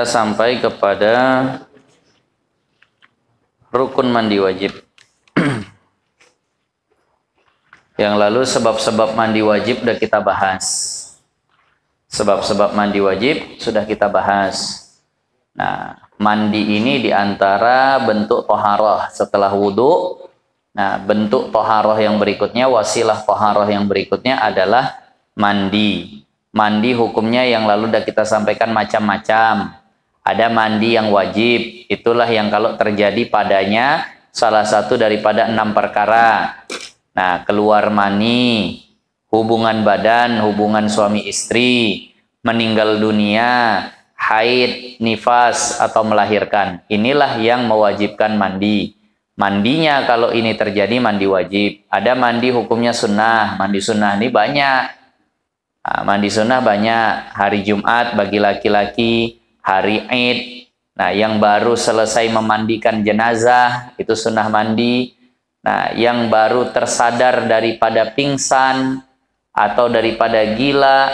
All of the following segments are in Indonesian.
kita sampai kepada rukun mandi wajib. Yang lalu sebab-sebab mandi wajib sudah kita bahas. Sebab-sebab mandi wajib sudah kita bahas. Nah, mandi ini diantara bentuk toharoh setelah wudhu. Nah, bentuk toharoh yang berikutnya, wasilah toharoh yang berikutnya adalah mandi. Mandi hukumnya yang lalu sudah kita sampaikan macam-macam. Ada mandi yang wajib, itulah yang kalau terjadi padanya salah satu daripada enam perkara. Nah, keluar mani, hubungan badan, hubungan suami istri, meninggal dunia, haid, nifas, atau melahirkan. Inilah yang mewajibkan mandi. Mandinya kalau ini terjadi mandi wajib. Ada mandi hukumnya sunnah. Mandi sunnah ini banyak. Nah, mandi sunnah banyak. Hari Jumat bagi laki-laki, hari Id. Nah, yang baru selesai memandikan jenazah itu sunnah mandi. Nah, yang baru tersadar daripada pingsan atau daripada gila,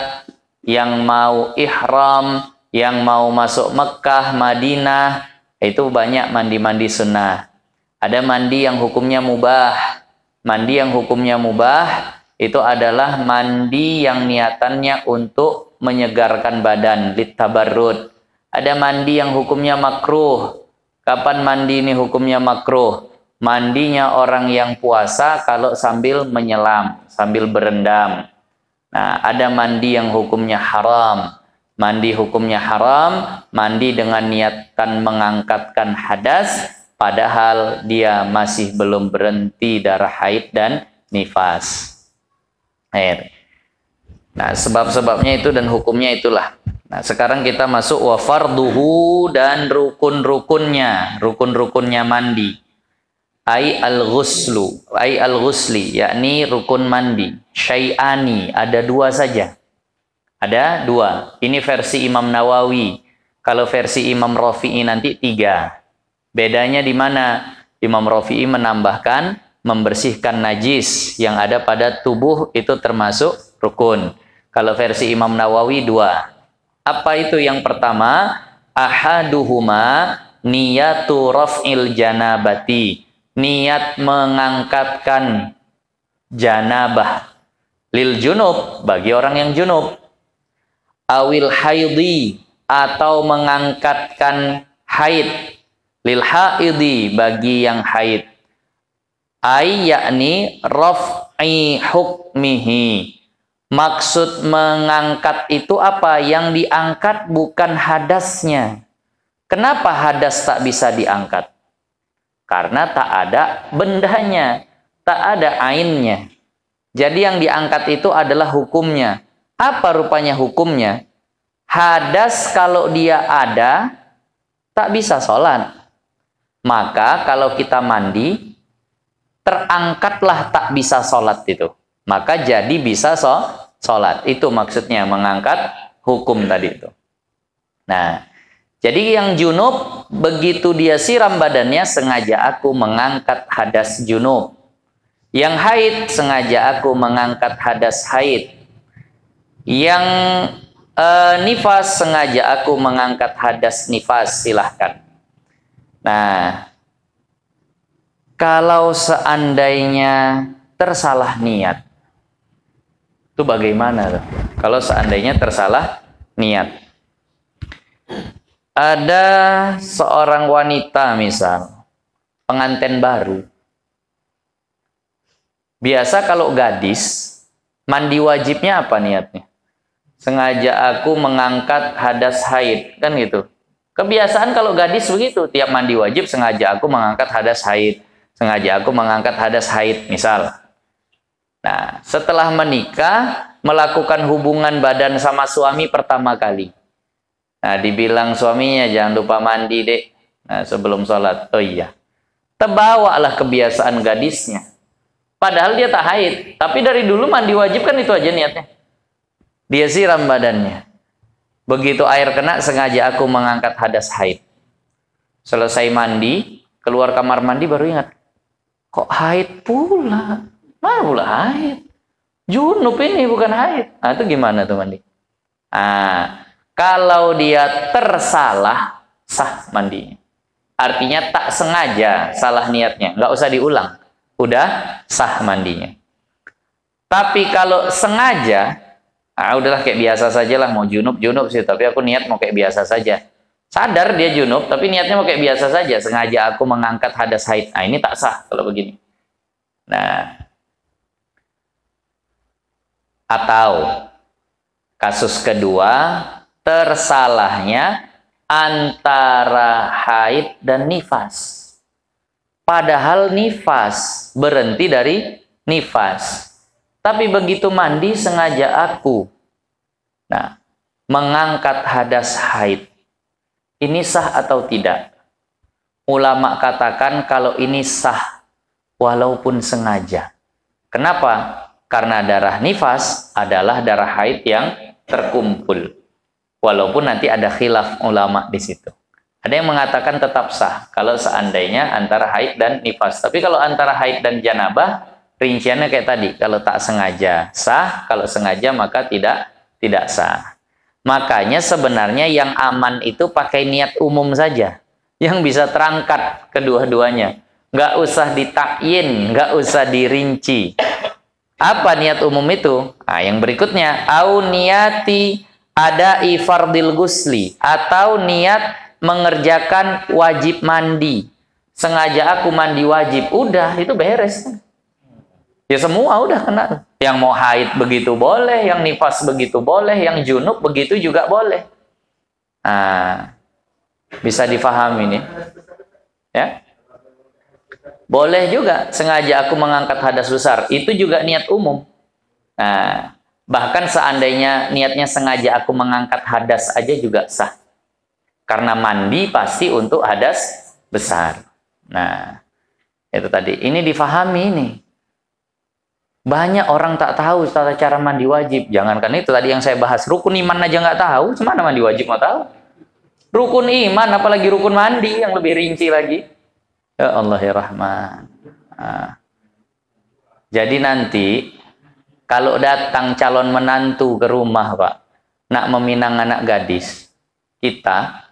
yang mau ihram, yang mau masuk Mekah, Madinah, itu banyak mandi-mandi sunnah. Ada mandi yang hukumnya mubah. Mandi yang hukumnya mubah itu adalah mandi yang niatannya untuk menyegarkan badan, litabarrud. Ada mandi yang hukumnya makruh. Kapan mandi ini hukumnya makruh? Mandinya orang yang puasa kalau sambil menyelam, sambil berendam. Nah, ada mandi yang hukumnya haram. Mandi hukumnya haram, mandi dengan niatan mengangkatkan hadas, padahal dia masih belum berhenti darah haid dan nifas. Air. Nah, sebab-sebabnya itu dan hukumnya itulah. Nah, sekarang kita masuk wa farduhu dan rukun-rukunnya, rukun-rukunnya mandi. Ai al-ghuslu, ai al-ghusli, yakni rukun mandi. Syai'ani, ada dua saja. Ada dua. Ini versi Imam Nawawi. Kalau versi Imam Rafi'i nanti tiga. Bedanya di mana? Imam Rafi'i menambahkan membersihkan najis yang ada pada tubuh itu termasuk rukun. Kalau versi Imam Nawawi dua, apa itu yang pertama? Ahaduhuma niyatu raf'il janabati. Niat mengangkatkan janabah. Lil junub, bagi orang yang junub. Awil haidi, atau mengangkatkan haid. Lil haidi, bagi yang haid ay yakni raf'i hukmihi Maksud mengangkat itu apa? Yang diangkat bukan hadasnya. Kenapa hadas tak bisa diangkat? Karena tak ada bendanya, tak ada ainnya. Jadi yang diangkat itu adalah hukumnya. Apa rupanya hukumnya? Hadas kalau dia ada, tak bisa sholat. Maka kalau kita mandi, terangkatlah tak bisa sholat itu maka jadi bisa so sholat. Itu maksudnya mengangkat hukum tadi itu. Nah, jadi yang junub begitu dia siram badannya sengaja aku mengangkat hadas junub. Yang haid sengaja aku mengangkat hadas haid. Yang eh, nifas sengaja aku mengangkat hadas nifas silahkan. Nah, kalau seandainya tersalah niat itu bagaimana tuh? Kalau seandainya tersalah niat. Ada seorang wanita misal, pengantin baru. Biasa kalau gadis, mandi wajibnya apa niatnya? Sengaja aku mengangkat hadas haid, kan gitu. Kebiasaan kalau gadis begitu, tiap mandi wajib sengaja aku mengangkat hadas haid. Sengaja aku mengangkat hadas haid, misal. Nah, setelah menikah melakukan hubungan badan sama suami pertama kali. Nah, dibilang suaminya jangan lupa mandi, deh. Nah, sebelum sholat. Oh iya. Terbawalah kebiasaan gadisnya. Padahal dia tak haid, tapi dari dulu mandi wajib kan itu aja niatnya. Dia siram badannya. Begitu air kena sengaja aku mengangkat hadas haid. Selesai mandi, keluar kamar mandi baru ingat. Kok haid pula? barulah haid. Junub ini bukan haid. Nah, itu gimana tuh mandi? Nah, kalau dia tersalah, sah mandinya. Artinya tak sengaja salah niatnya. Nggak usah diulang. Udah sah mandinya. Tapi kalau sengaja, ah udahlah kayak biasa saja lah. Mau junub-junub sih, tapi aku niat mau kayak biasa saja. Sadar dia junub, tapi niatnya mau kayak biasa saja. Sengaja aku mengangkat hadas haid. Nah, ini tak sah kalau begini. Nah, atau kasus kedua, tersalahnya antara haid dan nifas. Padahal nifas berhenti dari nifas. Tapi begitu mandi sengaja aku. Nah, mengangkat hadas haid. Ini sah atau tidak? Ulama katakan kalau ini sah walaupun sengaja. Kenapa? Karena darah nifas adalah darah haid yang terkumpul. Walaupun nanti ada khilaf ulama di situ. Ada yang mengatakan tetap sah kalau seandainya antara haid dan nifas. Tapi kalau antara haid dan janabah, rinciannya kayak tadi. Kalau tak sengaja sah, kalau sengaja maka tidak tidak sah. Makanya sebenarnya yang aman itu pakai niat umum saja. Yang bisa terangkat kedua-duanya. Nggak usah ditakyin, nggak usah dirinci. Apa niat umum itu? Nah, yang berikutnya, au niati ada ifardil gusli atau niat mengerjakan wajib mandi. Sengaja aku mandi wajib, udah itu beres. Ya semua udah kena. Yang mau haid begitu boleh, yang nifas begitu boleh, yang junub begitu juga boleh. Nah, bisa difahami nih. Ya. Boleh juga sengaja aku mengangkat hadas besar. Itu juga niat umum. Nah, bahkan seandainya niatnya sengaja aku mengangkat hadas aja juga sah. Karena mandi pasti untuk hadas besar. Nah, itu tadi. Ini difahami ini. Banyak orang tak tahu tata cara mandi wajib. Jangankan itu tadi yang saya bahas. Rukun iman aja nggak tahu. Semana mandi wajib mau tahu? Rukun iman, apalagi rukun mandi yang lebih rinci lagi. Ya Allah ya Rahman. Nah. Jadi nanti kalau datang calon menantu ke rumah, Pak, nak meminang anak gadis, kita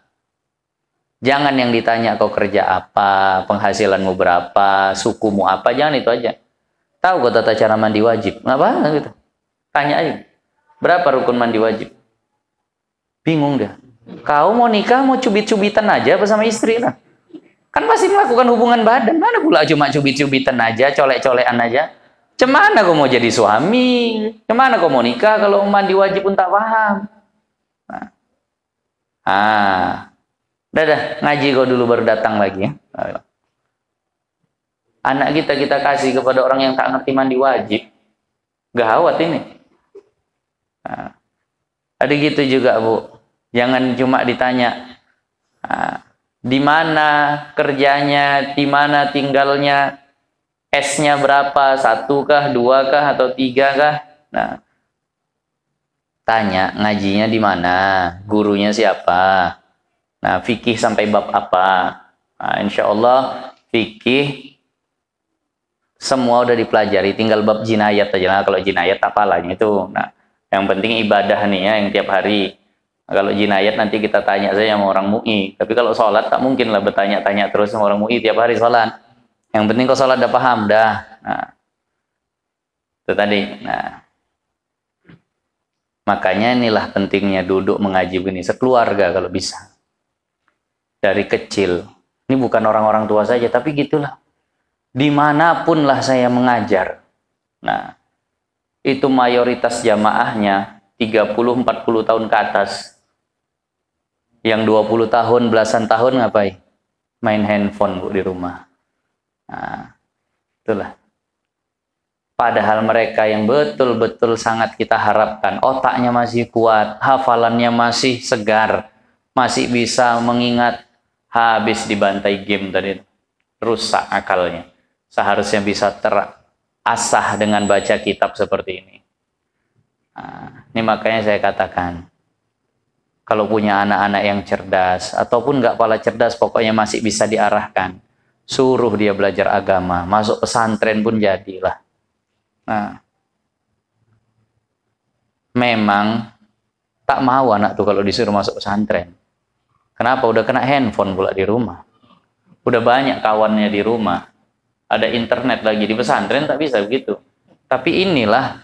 jangan yang ditanya kau kerja apa, penghasilanmu berapa, sukumu apa, jangan itu aja. Tahu kau tata cara mandi wajib? Apa gitu? Tanya aja. Berapa rukun mandi wajib? Bingung dia. Kau mau nikah mau cubit-cubitan aja sama istri lah. Kan pasti melakukan hubungan badan. Mana pula cuma cubit-cubitan aja, colek-colekan aja. Cemana kau mau jadi suami? Cemana kau mau nikah kalau mandi wajib pun tak paham? Nah. Ah. dah ngaji kau dulu baru datang lagi ya. Anak kita kita kasih kepada orang yang tak ngerti mandi wajib. Gawat ini. Nah. Ada gitu juga, Bu. Jangan cuma ditanya, Nah di mana kerjanya, di mana tinggalnya, S-nya berapa, satu kah, dua kah, atau tiga kah. Nah, tanya ngajinya di mana, gurunya siapa, nah fikih sampai bab apa. Nah, insya Allah fikih semua udah dipelajari, tinggal bab jinayat aja. lah. kalau jinayat apalah itu. Nah, yang penting ibadah nih ya, yang tiap hari kalau jinayat nanti kita tanya saja sama orang mu'i. Tapi kalau sholat tak mungkin lah bertanya-tanya terus sama orang mu'i tiap hari sholat. Yang penting kau sholat dah paham dah. Nah, itu tadi. Nah, makanya inilah pentingnya duduk mengaji begini sekeluarga kalau bisa. Dari kecil. Ini bukan orang-orang tua saja, tapi gitulah. Dimanapun lah saya mengajar. Nah, itu mayoritas jamaahnya 30-40 tahun ke atas yang 20 tahun, belasan tahun ngapain? Main handphone bu di rumah. Nah, itulah. Padahal mereka yang betul-betul sangat kita harapkan, otaknya masih kuat, hafalannya masih segar, masih bisa mengingat habis dibantai game tadi, rusak akalnya. Seharusnya bisa terasah dengan baca kitab seperti ini. Nah, ini makanya saya katakan, kalau punya anak-anak yang cerdas ataupun nggak pala cerdas pokoknya masih bisa diarahkan suruh dia belajar agama masuk pesantren pun jadilah nah memang tak mau anak tuh kalau disuruh masuk pesantren kenapa udah kena handphone pula di rumah udah banyak kawannya di rumah ada internet lagi di pesantren tak bisa begitu tapi inilah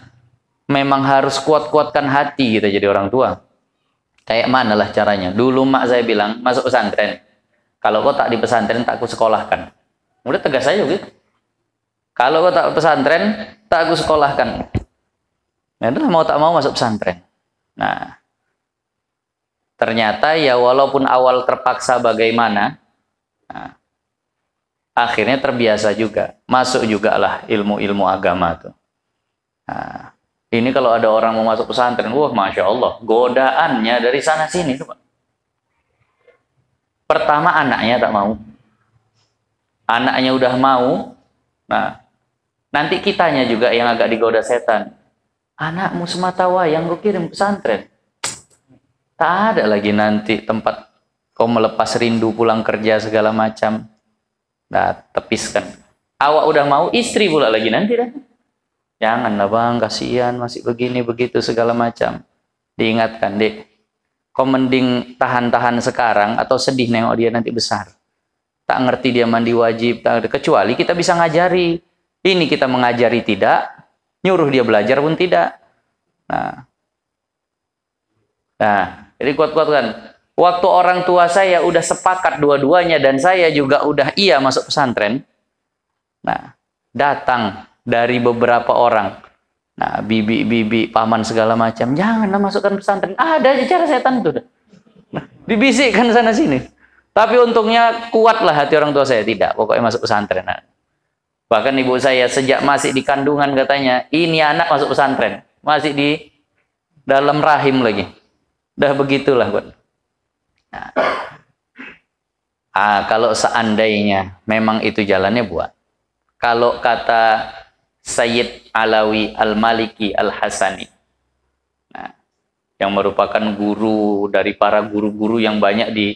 memang harus kuat-kuatkan hati kita jadi orang tua Kayak mana lah caranya? Dulu mak saya bilang, masuk pesantren. Kalau kau tak di pesantren, tak aku sekolahkan. Udah tegas saya gitu. Kalau kau tak pesantren, tak aku sekolahkan. Nah, ya lah mau tak mau masuk pesantren. Nah, ternyata ya walaupun awal terpaksa bagaimana, nah, akhirnya terbiasa juga. Masuk juga lah ilmu-ilmu agama tuh. Nah, ini kalau ada orang mau masuk pesantren, wah Masya Allah, godaannya dari sana sini. tuh. Pertama anaknya tak mau. Anaknya udah mau, nah nanti kitanya juga yang agak digoda setan. Anakmu semata wayang gue kirim pesantren. Tak ada lagi nanti tempat kau melepas rindu pulang kerja segala macam. Nah, tepiskan. Awak udah mau, istri pula lagi nanti dah. Janganlah bang, kasihan masih begini begitu segala macam. Diingatkan, Dek. Kau mending tahan-tahan sekarang atau sedih nengok dia nanti besar. Tak ngerti dia mandi wajib, tak ngerti. kecuali kita bisa ngajari. Ini kita mengajari tidak, nyuruh dia belajar pun tidak. Nah, nah jadi kuat-kuatkan. Waktu orang tua saya udah sepakat dua-duanya dan saya juga udah iya masuk pesantren. Nah, datang dari beberapa orang. Nah, bibi-bibi, paman segala macam, janganlah masukkan pesantren. Ah, ada aja cara setan itu. Nah, dibisikkan sana sini. Tapi untungnya kuatlah hati orang tua saya. Tidak, pokoknya masuk pesantren. Nah. Bahkan ibu saya sejak masih di kandungan katanya, ini anak masuk pesantren. Masih di dalam rahim lagi. Dah begitulah. Nah. Ah, kalau seandainya memang itu jalannya buat. Kalau kata Sayyid Alawi Al-Maliki Al-Hasani. Nah, yang merupakan guru dari para guru-guru yang banyak di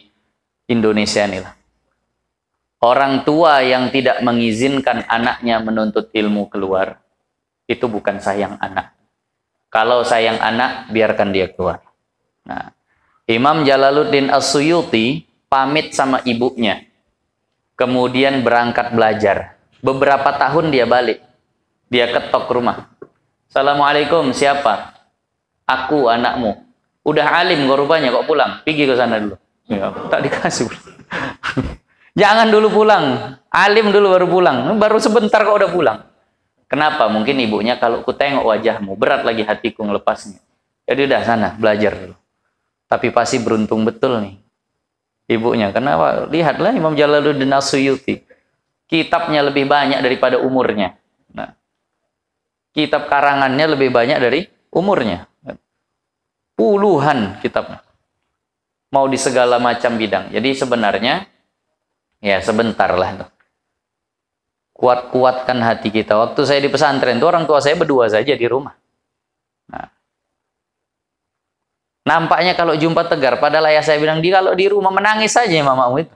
Indonesia lah. Orang tua yang tidak mengizinkan anaknya menuntut ilmu keluar, itu bukan sayang anak. Kalau sayang anak, biarkan dia keluar. Nah, Imam Jalaluddin As-Suyuti pamit sama ibunya. Kemudian berangkat belajar. Beberapa tahun dia balik. Dia ketok rumah. Assalamualaikum, siapa? Aku anakmu. Udah alim kok rupanya, kok pulang? Pergi ke sana dulu. Ya, tak dikasih. Jangan dulu pulang. Alim dulu baru pulang. Baru sebentar kok udah pulang. Kenapa? Mungkin ibunya kalau ku tengok wajahmu, berat lagi hatiku ngelepasnya. Jadi udah sana, belajar dulu. Tapi pasti beruntung betul nih ibunya. Kenapa? Lihatlah Imam Jalaluddin Asuyuti. Kitabnya lebih banyak daripada umurnya kitab karangannya lebih banyak dari umurnya. Puluhan kitabnya. Mau di segala macam bidang. Jadi sebenarnya ya sebentar lah Kuat-kuatkan hati kita. Waktu saya di pesantren tuh orang tua saya berdua saja di rumah. Nah. Nampaknya kalau jumpa tegar, padahal ayah saya bilang, di kalau di rumah menangis saja ya mamamu itu.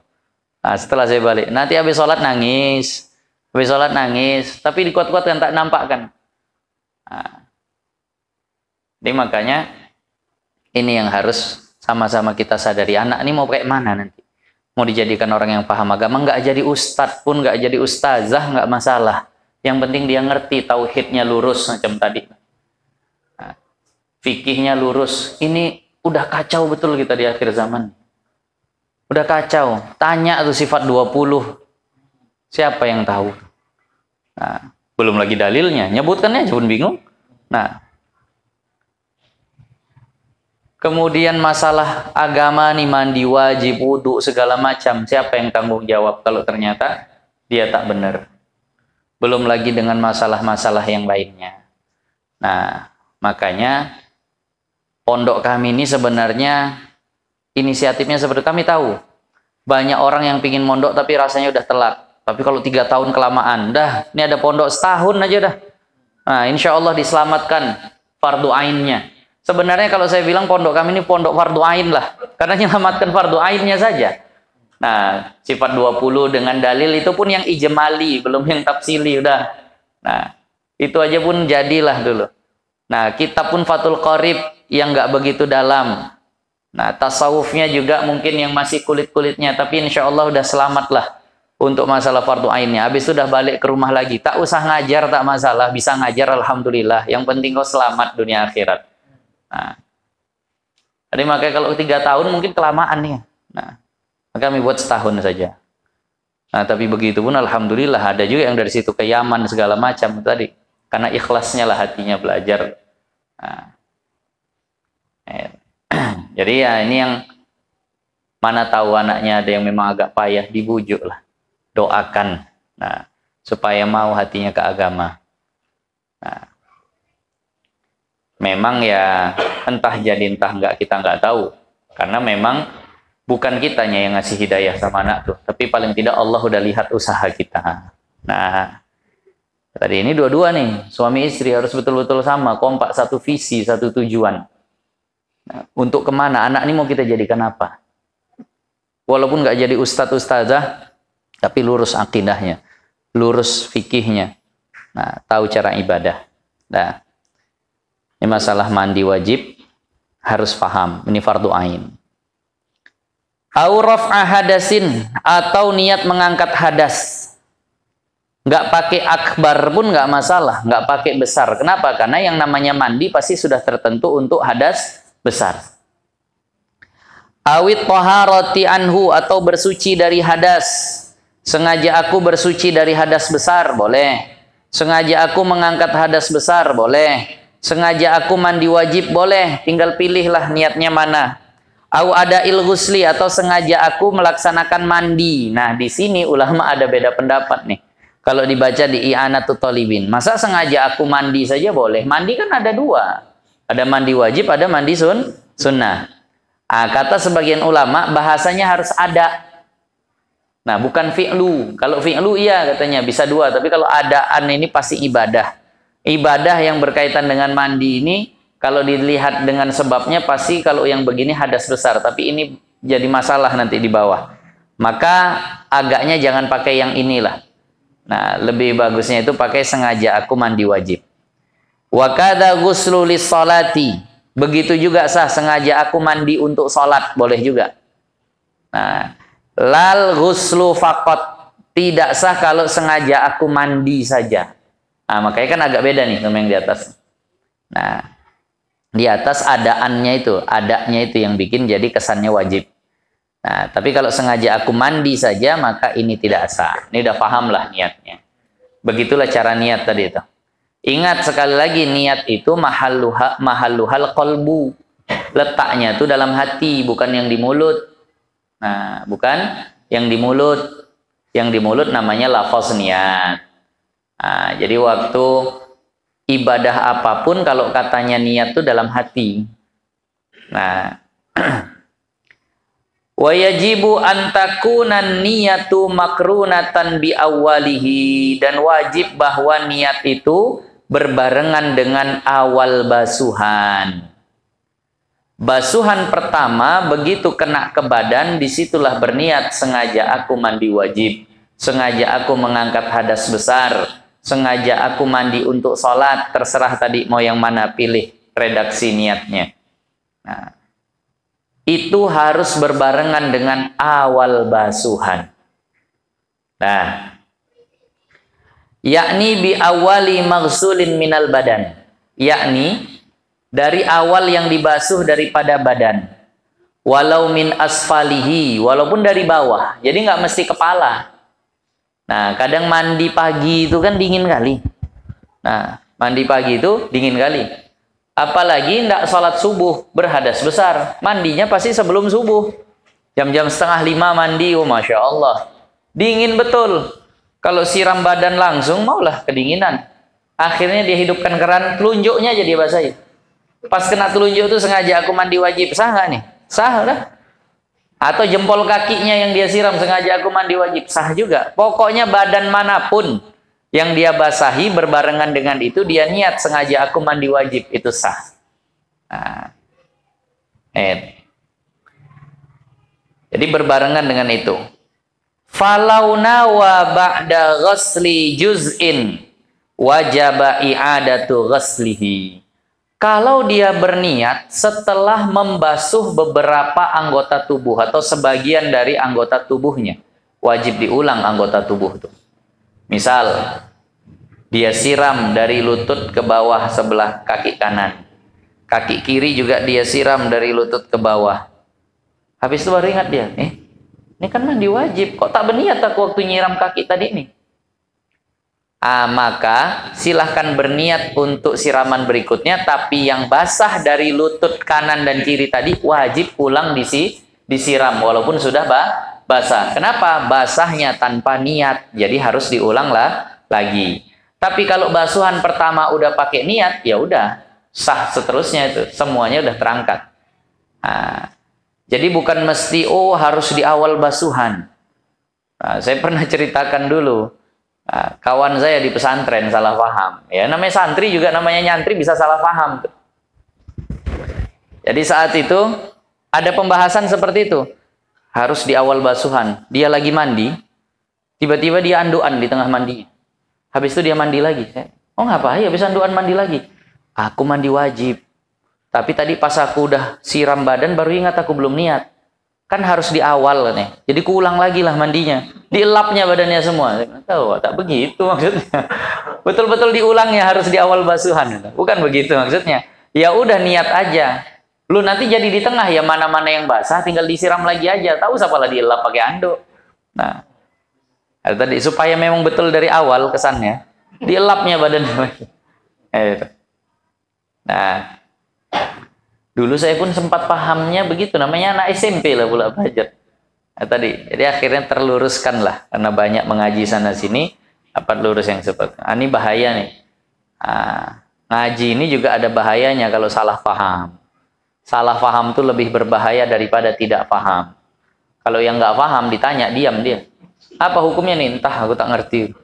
Nah, setelah saya balik, nanti habis sholat nangis. Habis sholat nangis, tapi dikuat-kuatkan, tak nampakkan. Jadi makanya ini yang harus sama-sama kita sadari anak ini mau kayak mana nanti. Mau dijadikan orang yang paham agama, nggak jadi ustadz pun, nggak jadi ustazah, nggak masalah. Yang penting dia ngerti tauhidnya lurus macam tadi. fikihnya lurus. Ini udah kacau betul kita di akhir zaman. Udah kacau. Tanya tuh sifat 20. Siapa yang tahu? Nah, belum lagi dalilnya. Nyebutkannya aja pun bingung. Nah, Kemudian masalah agama nih mandi wajib, wudhu segala macam. Siapa yang tanggung jawab kalau ternyata dia tak benar? Belum lagi dengan masalah-masalah yang lainnya. Nah, makanya pondok kami ini sebenarnya inisiatifnya seperti kami tahu banyak orang yang pingin mondok tapi rasanya udah telat. Tapi kalau tiga tahun kelamaan, dah ini ada pondok setahun aja dah. Nah, insya Allah diselamatkan fardu ainnya. Sebenarnya kalau saya bilang pondok kami ini pondok fardu ain lah, karena menyelamatkan fardu ainnya saja. Nah, sifat 20 dengan dalil itu pun yang ijmali, belum yang tafsili udah. Nah, itu aja pun jadilah dulu. Nah, kitab pun Fatul Qorib yang nggak begitu dalam. Nah, tasawufnya juga mungkin yang masih kulit-kulitnya, tapi insya Allah udah selamat lah untuk masalah fardu ainnya. Habis sudah balik ke rumah lagi. Tak usah ngajar, tak masalah. Bisa ngajar, Alhamdulillah. Yang penting kau selamat dunia akhirat. Nah. Jadi makanya kalau tiga tahun mungkin kelamaan nih. Nah, maka kami buat setahun saja. Nah, tapi begitu pun Alhamdulillah ada juga yang dari situ ke Yaman segala macam tadi. Karena ikhlasnya lah hatinya belajar. Nah. Eh, jadi ya ini yang mana tahu anaknya ada yang memang agak payah dibujuk lah doakan nah supaya mau hatinya ke agama nah memang ya entah jadi entah enggak kita nggak tahu karena memang bukan kitanya yang ngasih hidayah sama anak tuh tapi paling tidak Allah udah lihat usaha kita nah tadi ini dua-dua nih suami istri harus betul-betul sama kompak satu visi satu tujuan nah, untuk kemana anak ini mau kita jadikan apa walaupun nggak jadi ustadz ustazah tapi lurus akidahnya, lurus fikihnya. Nah, tahu cara ibadah. Nah, ini masalah mandi wajib harus paham. Ini fardu ain. Auraf ahadasin atau niat mengangkat hadas. Nggak pakai akbar pun nggak masalah, nggak pakai besar. Kenapa? Karena yang namanya mandi pasti sudah tertentu untuk hadas besar. Awit toharoti anhu atau bersuci dari hadas. Sengaja aku bersuci dari hadas besar, boleh. Sengaja aku mengangkat hadas besar, boleh. Sengaja aku mandi wajib, boleh. Tinggal pilihlah niatnya mana. Aku ada ilghusli atau sengaja aku melaksanakan mandi. Nah, di sini ulama ada beda pendapat nih. Kalau dibaca di I'anatul Talibin. Masa sengaja aku mandi saja boleh? Mandi kan ada dua. Ada mandi wajib, ada mandi sun, sunnah. Nah, kata sebagian ulama, bahasanya harus ada Nah, bukan fi'lu. Kalau fi'lu iya katanya bisa dua, tapi kalau adaan ini pasti ibadah. Ibadah yang berkaitan dengan mandi ini kalau dilihat dengan sebabnya pasti kalau yang begini hadas besar, tapi ini jadi masalah nanti di bawah. Maka agaknya jangan pakai yang inilah. Nah, lebih bagusnya itu pakai sengaja aku mandi wajib. Wa kadza solati, salati. Begitu juga sah sengaja aku mandi untuk solat boleh juga. Nah, lal ghuslu fakot tidak sah kalau sengaja aku mandi saja nah, makanya kan agak beda nih sama yang di atas nah di atas adaannya itu adanya itu yang bikin jadi kesannya wajib nah tapi kalau sengaja aku mandi saja maka ini tidak sah ini udah paham lah niatnya begitulah cara niat tadi itu ingat sekali lagi niat itu mahaluhal mahalluhal kolbu letaknya itu dalam hati bukan yang di mulut Nah, bukan yang di mulut. Yang di mulut namanya lafaz niat. Nah, jadi waktu ibadah apapun kalau katanya niat itu dalam hati. Nah, wajibu antakunan niyatu makrunatan bi awalihi dan wajib bahwa niat itu berbarengan dengan awal basuhan. Basuhan pertama begitu kena ke badan disitulah berniat sengaja aku mandi wajib. Sengaja aku mengangkat hadas besar. Sengaja aku mandi untuk sholat. Terserah tadi mau yang mana pilih redaksi niatnya. Nah, itu harus berbarengan dengan awal basuhan. Nah, yakni bi awali maghsulin minal badan. Yakni dari awal yang dibasuh daripada badan. Walau min asfalihi, walaupun dari bawah. Jadi nggak mesti kepala. Nah, kadang mandi pagi itu kan dingin kali. Nah, mandi pagi itu dingin kali. Apalagi nggak sholat subuh, berhadas besar. Mandinya pasti sebelum subuh. Jam-jam setengah lima mandi, oh Masya Allah. Dingin betul. Kalau siram badan langsung, maulah kedinginan. Akhirnya dia hidupkan keran, telunjuknya jadi basahi. Pas kena telunjuk tuh sengaja aku mandi wajib sah gak nih? Sah lah Atau jempol kakinya yang dia siram sengaja aku mandi wajib sah juga. Pokoknya badan manapun yang dia basahi berbarengan dengan itu dia niat sengaja aku mandi wajib itu sah. Nah. Eh. Jadi berbarengan dengan itu. Falau wa ba'da ghasli juz'in wajaba i'adatu ghaslihi. Kalau dia berniat setelah membasuh beberapa anggota tubuh atau sebagian dari anggota tubuhnya, wajib diulang anggota tubuh itu. Misal, dia siram dari lutut ke bawah sebelah kaki kanan. Kaki kiri juga dia siram dari lutut ke bawah. Habis itu baru ingat dia, eh, ini kan mandi wajib, kok tak berniat aku waktu nyiram kaki tadi nih? ah, maka silahkan berniat untuk siraman berikutnya tapi yang basah dari lutut kanan dan kiri tadi wajib pulang disi, disiram walaupun sudah bah, basah kenapa basahnya tanpa niat jadi harus diulang lah lagi tapi kalau basuhan pertama udah pakai niat ya udah sah seterusnya itu semuanya udah terangkat nah, jadi bukan mesti oh harus di awal basuhan nah, saya pernah ceritakan dulu Ah, kawan saya di pesantren salah paham. Ya namanya santri juga namanya nyantri bisa salah paham. Jadi saat itu ada pembahasan seperti itu. Harus di awal basuhan. Dia lagi mandi, tiba-tiba dia anduan di tengah mandi. Habis itu dia mandi lagi. Eh, oh ngapain? bisa anduan mandi lagi. Aku mandi wajib. Tapi tadi pas aku udah siram badan baru ingat aku belum niat. Kan harus di awal nih. Jadi kuulang lagi lah mandinya. Dielapnya badannya semua. Tahu, tak begitu maksudnya. Betul-betul diulangnya harus di awal basuhan. Bukan begitu maksudnya. Ya udah niat aja. Lu nanti jadi di tengah ya mana-mana yang basah tinggal disiram lagi aja. Tahu siapa lah dielap pakai anduk. Nah, tadi supaya memang betul dari awal kesannya. Dielapnya badannya lagi. Nah, Dulu saya pun sempat pahamnya begitu, namanya anak SMP lah pula belajar. Nah, tadi, jadi akhirnya terluruskan lah, karena banyak mengaji sana-sini, dapat lurus yang seperti nah, ini bahaya nih. Ah, ngaji ini juga ada bahayanya kalau salah paham. Salah paham tuh lebih berbahaya daripada tidak paham. Kalau yang nggak paham ditanya, diam dia. Apa hukumnya nih? Entah, aku tak ngerti.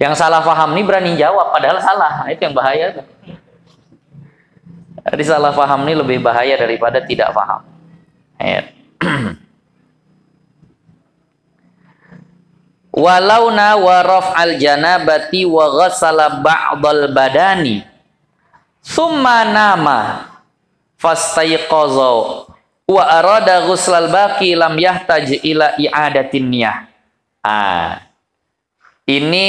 Yang salah paham nih berani jawab, padahal salah. Itu yang bahaya. Tuh. Jadi salah faham ini lebih bahaya daripada tidak Walau na Walauna al jana janabati wa ghassala ba'dal badani thumma nama fastaiqaza wa arada ghuslal baqi lam yahtaj ila i'adatin niyah. Ah. Ini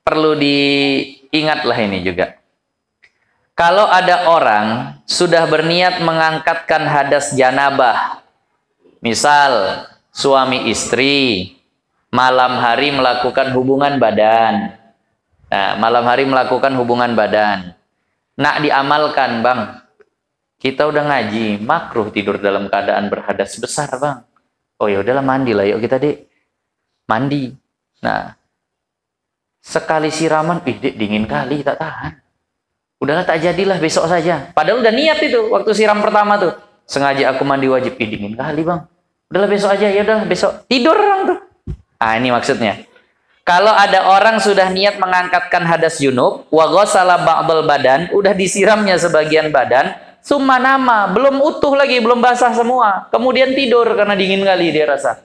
perlu diingatlah ini juga. Kalau ada orang sudah berniat mengangkatkan hadas janabah, misal suami istri malam hari melakukan hubungan badan. Nah, malam hari melakukan hubungan badan. Nak diamalkan, Bang. Kita udah ngaji, makruh tidur dalam keadaan berhadas besar, Bang. Oh ya udahlah mandi lah, yuk kita, Dek. Mandi. Nah, sekali siraman, ih, Dek dingin kali, tak tahan. Udahlah tak jadilah besok saja. Padahal udah niat itu waktu siram pertama tuh. Sengaja aku mandi wajib ya, dingin kali bang. Udahlah besok aja ya udahlah besok tidur orang tuh. Ah ini maksudnya. Kalau ada orang sudah niat mengangkatkan hadas junub, wa ghasala badan, udah disiramnya sebagian badan, summa nama, belum utuh lagi, belum basah semua. Kemudian tidur karena dingin kali dia rasa.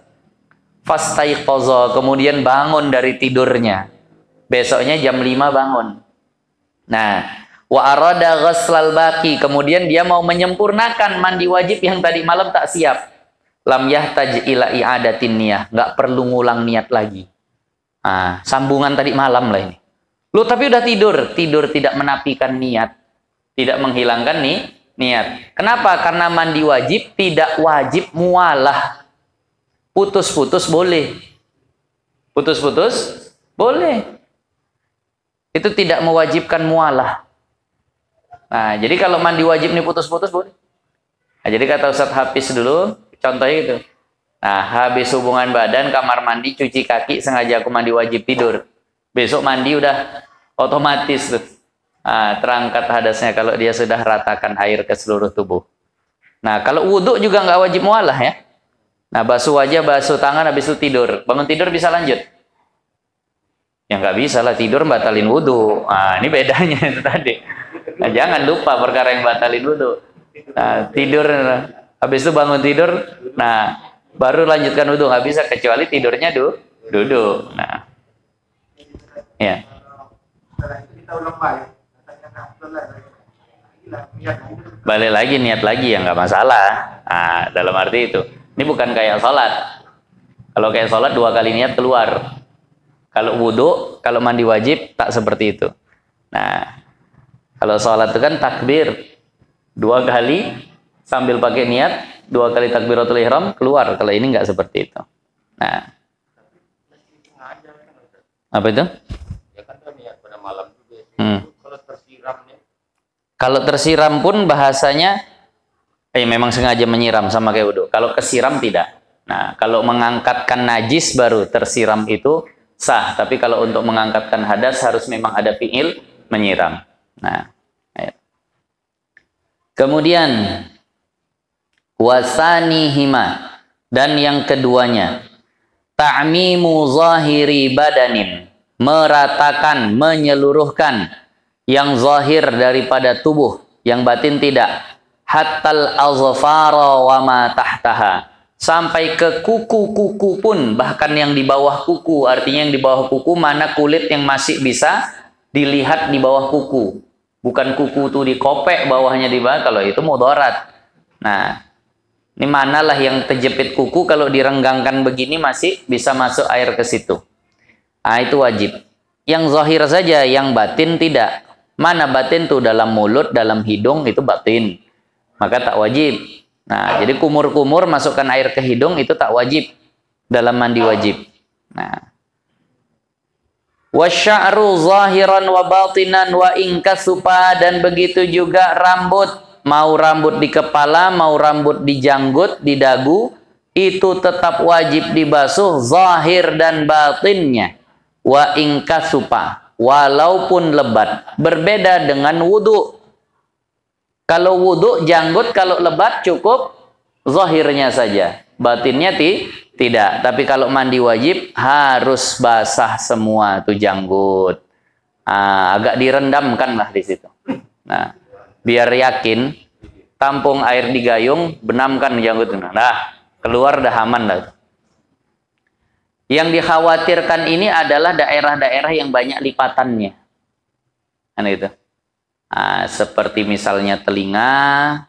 Fastaiqaza, kemudian bangun dari tidurnya. Besoknya jam 5 bangun. Nah, Wa arada ghuslal baki. Kemudian dia mau menyempurnakan mandi wajib yang tadi malam tak siap. Lam yahtaj ila i'adatin niyah. Nggak perlu ngulang niat lagi. Nah, sambungan tadi malam lah ini. Lu tapi udah tidur. Tidur tidak menapikan niat. Tidak menghilangkan nih niat. Kenapa? Karena mandi wajib tidak wajib mualah. Putus-putus boleh. Putus-putus boleh. Itu tidak mewajibkan mualah. Nah, jadi kalau mandi wajib nih putus-putus boleh. Nah, jadi kata Ustadz Hafiz dulu, contohnya itu. Nah, habis hubungan badan, kamar mandi, cuci kaki, sengaja aku mandi wajib tidur. Besok mandi udah otomatis tuh. Nah, terangkat hadasnya kalau dia sudah ratakan air ke seluruh tubuh. Nah, kalau wudhu juga nggak wajib mualah ya. Nah, basuh wajah, basuh tangan, habis itu tidur. Bangun tidur bisa lanjut. Ya nggak bisa lah, tidur batalin wudhu. Nah, ini bedanya itu tadi. Nah, jangan lupa perkara yang batalin wudhu. Nah, tidur, habis itu bangun tidur, nah baru lanjutkan wudhu nggak bisa kecuali tidurnya du, duduk. Nah, ya. Balik lagi niat lagi ya nggak masalah. Nah, dalam arti itu, ini bukan kayak sholat. Kalau kayak sholat dua kali niat keluar. Kalau wudhu, kalau mandi wajib tak seperti itu. Nah, kalau sholat itu kan takbir dua kali sambil pakai niat dua kali takbiratul ihram keluar. Kalau ini nggak seperti itu. Nah, apa itu? Ya kan ya, ya. Hmm. Kalau tersiram Kalau tersiram pun bahasanya eh memang sengaja menyiram sama kayak wudhu. Kalau kesiram tidak. Nah, kalau mengangkatkan najis baru tersiram itu sah. Tapi kalau untuk mengangkatkan hadas harus memang ada fiil menyiram. Nah, ayo. Kemudian wasani hima dan yang keduanya ta'mimu zahiri badanin meratakan, menyeluruhkan yang zahir daripada tubuh, yang batin tidak. hatal azfara wa tahtaha. Sampai ke kuku-kuku pun, bahkan yang di bawah kuku, artinya yang di bawah kuku, mana kulit yang masih bisa dilihat di bawah kuku. Bukan kuku tuh dikopek, bawahnya di bawah Kalau itu mudarat. Nah, ini manalah yang terjepit kuku kalau direnggangkan begini masih bisa masuk air ke situ. Nah, itu wajib. Yang zahir saja, yang batin tidak. Mana batin tuh dalam mulut, dalam hidung itu batin. Maka tak wajib. Nah, jadi kumur-kumur masukkan air ke hidung itu tak wajib. Dalam mandi wajib. Nah, wasya'ru zahiran wa batinan wa inkasupa dan begitu juga rambut mau rambut di kepala mau rambut di janggut di dagu itu tetap wajib dibasuh zahir dan batinnya wa inkasupa walaupun lebat berbeda dengan wudhu kalau wudhu janggut kalau lebat cukup zahirnya saja batinnya ti tidak, tapi kalau mandi wajib harus basah semua tuh janggut. Nah, agak direndamkan lah di situ. Nah, biar yakin tampung air di gayung, benamkan janggut. Nah, keluar dah aman lah. Yang dikhawatirkan ini adalah daerah-daerah yang banyak lipatannya. Kan itu. Nah, seperti misalnya telinga,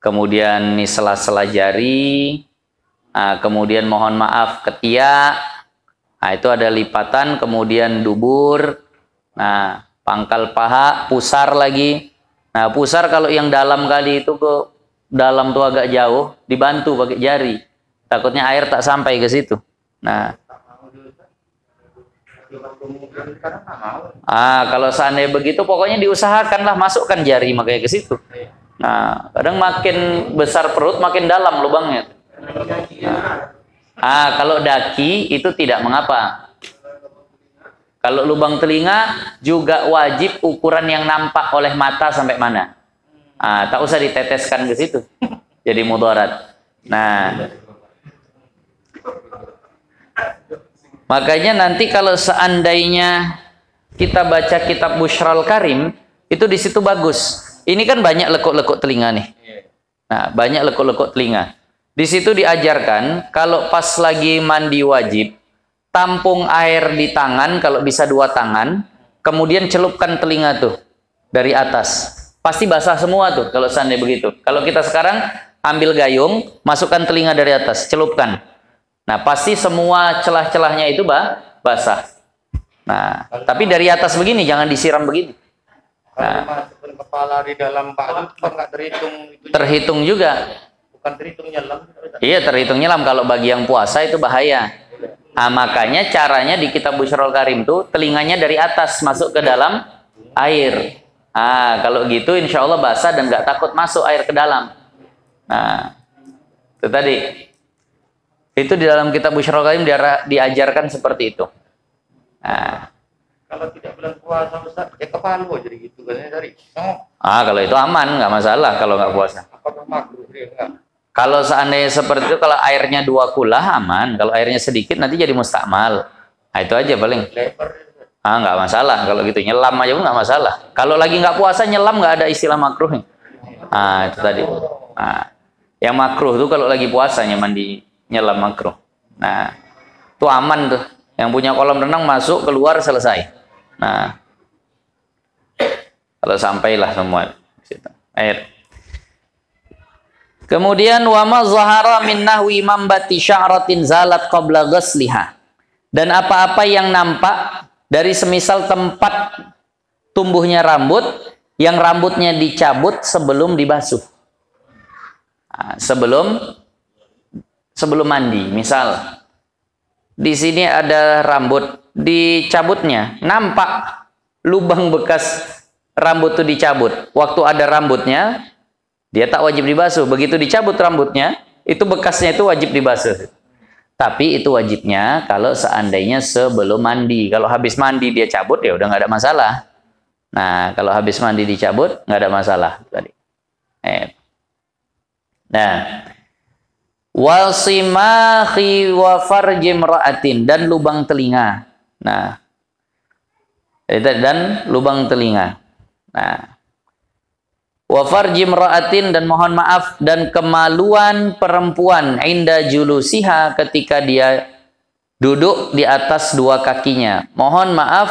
kemudian sela-sela jari, Nah, kemudian mohon maaf ketia. Nah, itu ada lipatan, kemudian dubur. Nah, pangkal paha, pusar lagi. Nah, pusar kalau yang dalam kali itu ke dalam tuh agak jauh, dibantu pakai jari. Takutnya air tak sampai ke situ. Nah, Ah, kalau seandainya begitu pokoknya diusahakanlah masukkan jari makanya ke situ. Nah, kadang makin besar perut makin dalam lubangnya. Ah, kalau daki itu tidak mengapa. Kalau lubang telinga juga wajib ukuran yang nampak oleh mata sampai mana. Ah, tak usah diteteskan ke situ. Jadi mudarat. Nah. Makanya nanti kalau seandainya kita baca kitab Bushral Karim, itu di situ bagus. Ini kan banyak lekuk-lekuk telinga nih. Nah, banyak lekuk-lekuk telinga. Di situ diajarkan kalau pas lagi mandi wajib, tampung air di tangan kalau bisa dua tangan, kemudian celupkan telinga tuh dari atas. Pasti basah semua tuh kalau sandi begitu. Kalau kita sekarang ambil gayung, masukkan telinga dari atas, celupkan. Nah, pasti semua celah-celahnya itu bah, basah. Nah, tapi dari atas begini jangan disiram begini. Nah, terhitung juga Bukan terhitungnya lam. Iya, terhitung nyelam Kalau bagi yang puasa itu bahaya. Nah, makanya caranya di kitab Bushrol Karim tuh telinganya dari atas masuk ke dalam air. Ah, kalau gitu insya Allah basah dan nggak takut masuk air ke dalam. Nah, itu tadi. Itu di dalam kitab Bushrol Karim diajarkan seperti itu. Nah, kalau tidak bulan puasa besar, ya kepalu jadi gitu kan dari. Oh. Ah, kalau itu aman, nggak masalah kalau nggak puasa. Apakah makruh enggak? Kalau seandainya seperti itu, kalau airnya dua kulah aman. Kalau airnya sedikit nanti jadi mustakmal. Nah, itu aja paling. Ah nggak masalah kalau gitu nyelam aja pun nggak masalah. Kalau lagi nggak puasa nyelam nggak ada istilah makruh. Ah itu tadi. Ah yang makruh tuh kalau lagi puasanya mandi nyelam makruh. Nah itu aman tuh. Yang punya kolam renang masuk keluar selesai. Nah kalau sampailah semua gitu. air. Kemudian wama zahara min nahwi mambati sya'ratin zalat qabla ghasliha. Dan apa-apa yang nampak dari semisal tempat tumbuhnya rambut yang rambutnya dicabut sebelum dibasuh. Ah, sebelum sebelum mandi, misal di sini ada rambut dicabutnya nampak lubang bekas rambut itu dicabut waktu ada rambutnya dia tak wajib dibasuh. Begitu dicabut rambutnya, itu bekasnya itu wajib dibasuh. Tapi itu wajibnya kalau seandainya sebelum mandi. Kalau habis mandi dia cabut ya udah nggak ada masalah. Nah, kalau habis mandi dicabut nggak ada masalah tadi. Eh. Nah, wasimahi wa farjim ra'atin dan lubang telinga. Nah, dan lubang telinga. Nah, wafar jimraatin dan mohon maaf dan kemaluan perempuan inda julusiha ketika dia duduk di atas dua kakinya. Mohon maaf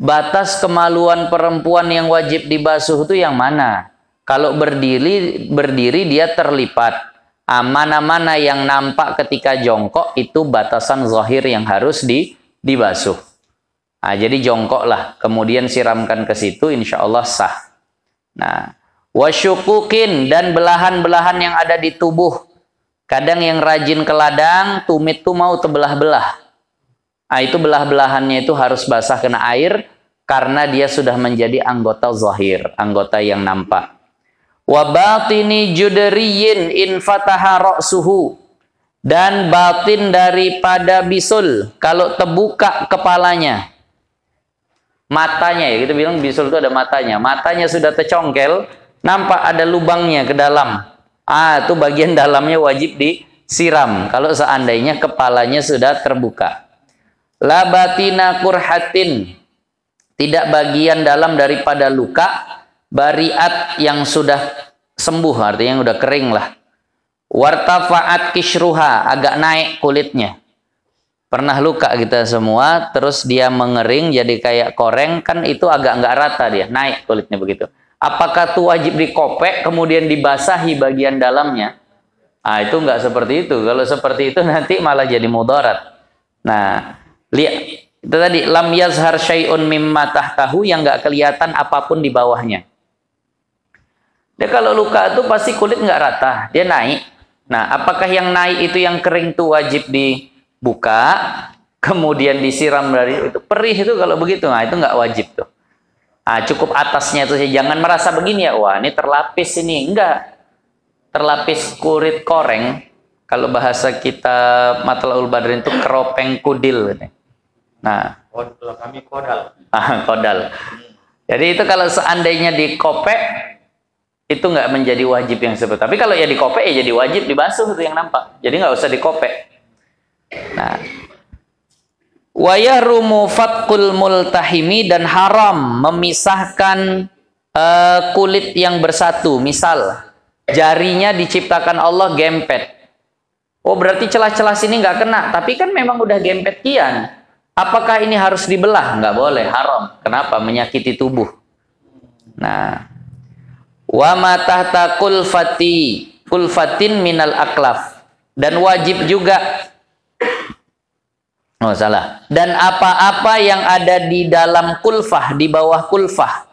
batas kemaluan perempuan yang wajib dibasuh itu yang mana? Kalau berdiri berdiri dia terlipat. Mana-mana yang nampak ketika jongkok itu batasan zahir yang harus di, dibasuh. Nah, jadi jongkoklah, kemudian siramkan ke situ, insya Allah sah. Nah, wasyukukin dan belahan-belahan yang ada di tubuh. Kadang yang rajin ke ladang, tumit tuh mau tebelah belah Nah, itu belah-belahannya itu harus basah kena air karena dia sudah menjadi anggota zahir, anggota yang nampak. Wa batini juderiyin in fataha ra'suhu dan batin daripada bisul kalau terbuka kepalanya matanya ya kita bilang bisul itu ada matanya matanya sudah tercongkel nampak ada lubangnya ke dalam ah itu bagian dalamnya wajib disiram kalau seandainya kepalanya sudah terbuka labatina kurhatin tidak bagian dalam daripada luka bariat yang sudah sembuh artinya yang sudah kering lah wartafaat kishruha agak naik kulitnya pernah luka kita semua terus dia mengering jadi kayak koreng kan itu agak nggak rata dia naik kulitnya begitu apakah itu wajib dikopek kemudian dibasahi bagian dalamnya ah itu nggak seperti itu kalau seperti itu nanti malah jadi mudarat nah lihat itu tadi lam yazhar syai'un mimma tahtahu yang nggak kelihatan apapun di bawahnya dia kalau luka itu pasti kulit nggak rata dia naik nah apakah yang naik itu yang kering itu wajib di buka, kemudian disiram dari itu perih itu kalau begitu, nah itu nggak wajib tuh. Nah, cukup atasnya itu sih, jangan merasa begini ya, wah ini terlapis ini, enggak. Terlapis kulit koreng, kalau bahasa kita matlaul badrin itu keropeng kudil. Nah, kami kodal. Ah, kodal. Jadi itu kalau seandainya dikopek, itu nggak menjadi wajib yang seperti. Tapi kalau ya dikopek ya jadi wajib dibasuh itu yang nampak. Jadi nggak usah dikopek. Nah, wa fatkul multahimi dan haram memisahkan uh, kulit yang bersatu. Misal jarinya diciptakan Allah gempet. Oh berarti celah-celah sini nggak kena, tapi kan memang udah gempet kian. Apakah ini harus dibelah? Nggak boleh, haram. Kenapa? Menyakiti tubuh. Nah, wa matahta kulfati kulfatin minal aklaf dan wajib juga Oh salah. Dan apa-apa yang ada di dalam kulfah, di bawah kulfah.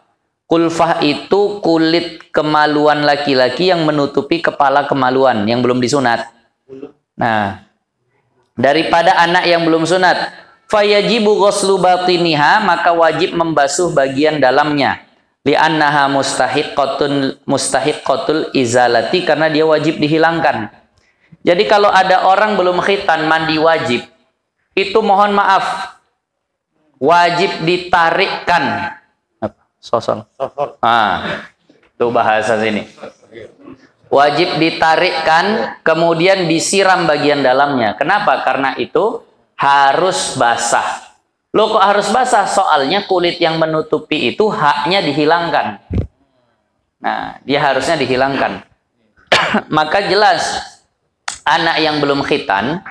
Kulfah itu kulit kemaluan laki-laki yang menutupi kepala kemaluan yang belum disunat. Nah, daripada anak yang belum sunat, fayajibu ghuslu batiniha, maka wajib membasuh bagian dalamnya. Li'annaha mustahiqqatun mustahiqqatul izalati karena dia wajib dihilangkan. Jadi kalau ada orang belum khitan mandi wajib, itu mohon maaf wajib ditarikkan. Sosol. Ah, itu bahasa sini. Wajib ditarikkan, kemudian disiram bagian dalamnya. Kenapa? Karena itu harus basah. Lo kok harus basah? Soalnya kulit yang menutupi itu haknya dihilangkan. Nah, dia harusnya dihilangkan. Maka jelas anak yang belum khitan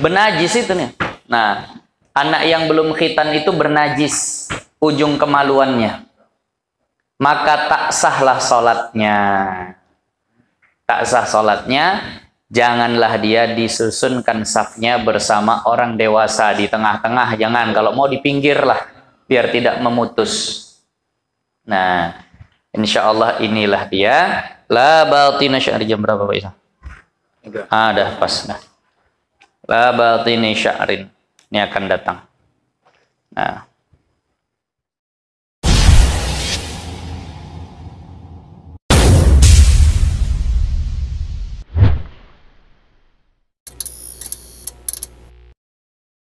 bernajis itu nih. Nah, anak yang belum khitan itu bernajis ujung kemaluannya. Maka tak sahlah solatnya. Tak sah solatnya, janganlah dia disusunkan safnya bersama orang dewasa di tengah-tengah. Jangan, kalau mau di pinggir biar tidak memutus. Nah, insya Allah inilah dia. La batina syari jam berapa Pak Isa? ada Ah, dah pas. Nah. la batini sya'rin. Ini akan datang. Nah.